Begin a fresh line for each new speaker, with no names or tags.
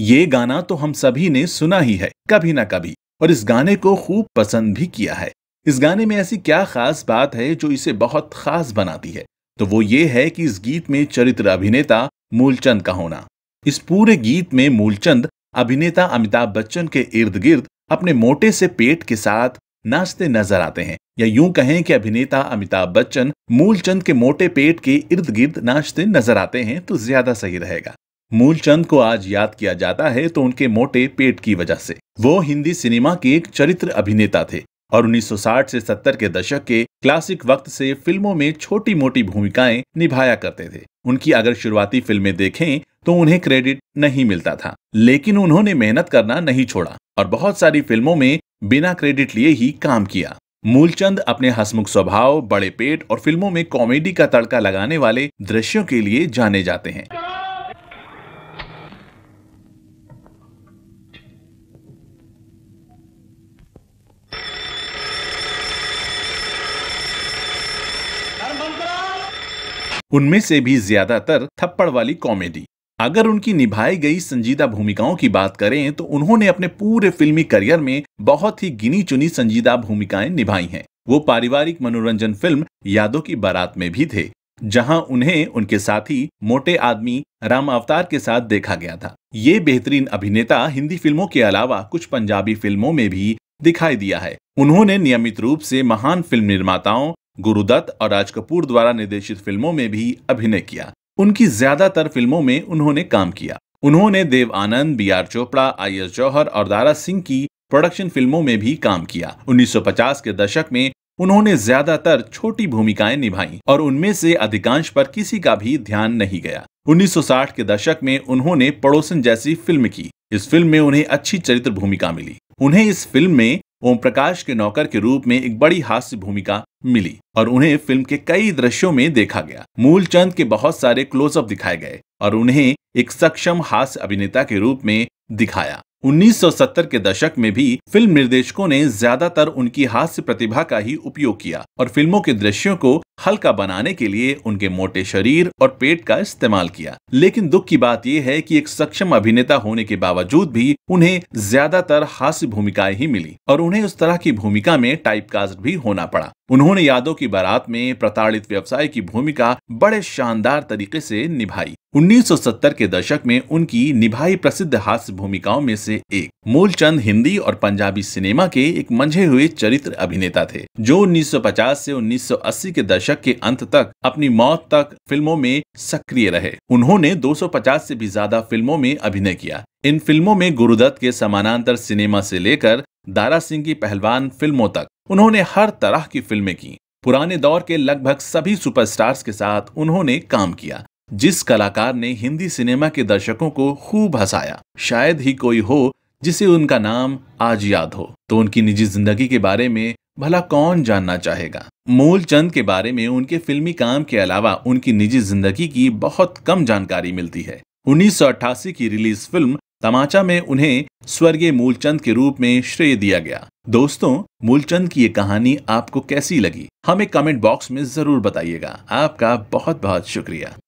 ये गाना तो हम सभी ने सुना ही है कभी ना कभी और इस गाने को खूब पसंद भी किया है इस गाने में ऐसी क्या खास बात है जो इसे बहुत खास बनाती है तो वो ये है कि इस गीत में चरित्र अभिनेता मूलचंद का होना इस पूरे गीत में मूलचंद अभिनेता अमिताभ बच्चन के इर्द गिर्द अपने मोटे से पेट के साथ नाचते नजर आते हैं या यूं कहें कि अभिनेता अमिताभ बच्चन मूलचंद के मोटे पेट के इर्द गिर्द नाचते नजर आते हैं तो ज्यादा सही रहेगा मूलचंद को आज याद किया जाता है तो उनके मोटे पेट की वजह से वो हिंदी सिनेमा के एक चरित्र अभिनेता थे और 1960 से 70 के दशक के क्लासिक वक्त से फिल्मों में छोटी मोटी भूमिकाएं निभाया करते थे उनकी अगर शुरुआती फिल्में देखें तो उन्हें क्रेडिट नहीं मिलता था लेकिन उन्होंने मेहनत करना नहीं छोड़ा और बहुत सारी फिल्मों में बिना क्रेडिट लिए ही काम किया मूलचंद अपने हसमुख स्वभाव बड़े पेट और फिल्मों में कॉमेडी का तड़का लगाने वाले दृश्यों के लिए जाने जाते हैं उनमें से भी ज्यादातर थप्पड़ वाली कॉमेडी अगर उनकी निभाई गई संजीदा भूमिकाओं की बात करें तो उन्होंने अपने पूरे फिल्मी करियर में बहुत ही गिनी चुनी संजीदा भूमिकाएं निभाई हैं वो पारिवारिक मनोरंजन फिल्म यादों की बारात में भी थे जहां उन्हें उनके साथी मोटे आदमी राम अवतार के साथ देखा गया था ये बेहतरीन अभिनेता हिंदी फिल्मों के अलावा कुछ पंजाबी फिल्मों में भी दिखाई दिया है उन्होंने नियमित रूप से महान फिल्म निर्माताओं गुरुदत्त और राज कपूर द्वारा निर्देशित फिल्मों में भी अभिनय किया उनकी ज्यादातर फिल्मों में उन्होंने काम किया उन्होंने देव आनंद बी आर चोपड़ा आई एस जौहर और दारा सिंह की प्रोडक्शन फिल्मों में भी काम किया 1950 के दशक में उन्होंने ज्यादातर छोटी भूमिकाएं निभाई और उनमें से अधिकांश पर किसी का भी ध्यान नहीं गया 1960 के दशक में उन्होंने पड़ोसन जैसी फिल्म की इस फिल्म में उन्हें अच्छी चरित्र भूमिका मिली उन्हें इस फिल्म में ओम प्रकाश के नौकर के रूप में एक बड़ी हास्य भूमिका मिली और उन्हें फिल्म के कई दृश्यों में देखा गया मूलचंद के बहुत सारे क्लोजअप दिखाए गए और उन्हें एक सक्षम हास्य अभिनेता के रूप में दिखाया 1970 के दशक में भी फिल्म निर्देशकों ने ज्यादातर उनकी हास्य प्रतिभा का ही उपयोग किया और फिल्मों के दृश्यों को हल्का बनाने के लिए उनके मोटे शरीर और पेट का इस्तेमाल किया लेकिन दुख की बात यह है कि एक सक्षम अभिनेता होने के बावजूद भी उन्हें ज्यादातर हास्य भूमिकाएं ही मिली और उन्हें उस तरह की भूमिका में टाइपकास्ट भी होना पड़ा उन्होंने यादव की बारात में प्रताड़ित व्यवसाय की भूमिका बड़े शानदार तरीके से निभाई 1970 के दशक में उनकी निभाई प्रसिद्ध हास्य भूमिकाओं में से एक मूलचंद हिंदी और पंजाबी सिनेमा के एक मंझे हुए चरित्र अभिनेता थे जो 1950 से 1980 के दशक के अंत तक अपनी मौत तक फिल्मों में सक्रिय रहे उन्होंने 250 से भी ज्यादा फिल्मों में अभिनय किया इन फिल्मों में गुरुदत्त के समानांतर सिनेमा से लेकर दारा सिंह की पहलवान फिल्मों तक उन्होंने हर तरह की फिल्में की पुराने दौर के लगभग सभी सुपरस्टार्स के साथ उन्होंने काम किया जिस कलाकार ने हिंदी सिनेमा के दर्शकों को खूब हंसाया शायद ही कोई हो जिसे उनका नाम आज याद हो तो उनकी निजी जिंदगी के बारे में भला कौन जानना चाहेगा मूलचंद के बारे में उनके फिल्मी काम के अलावा उनकी निजी जिंदगी की बहुत कम जानकारी मिलती है उन्नीस की रिलीज फिल्म तमाचा में उन्हें स्वर्गीय मूलचंद के रूप में श्रेय दिया गया दोस्तों मूलचंद की ये कहानी आपको कैसी लगी हमें कमेंट बॉक्स में जरूर बताइएगा आपका बहुत बहुत शुक्रिया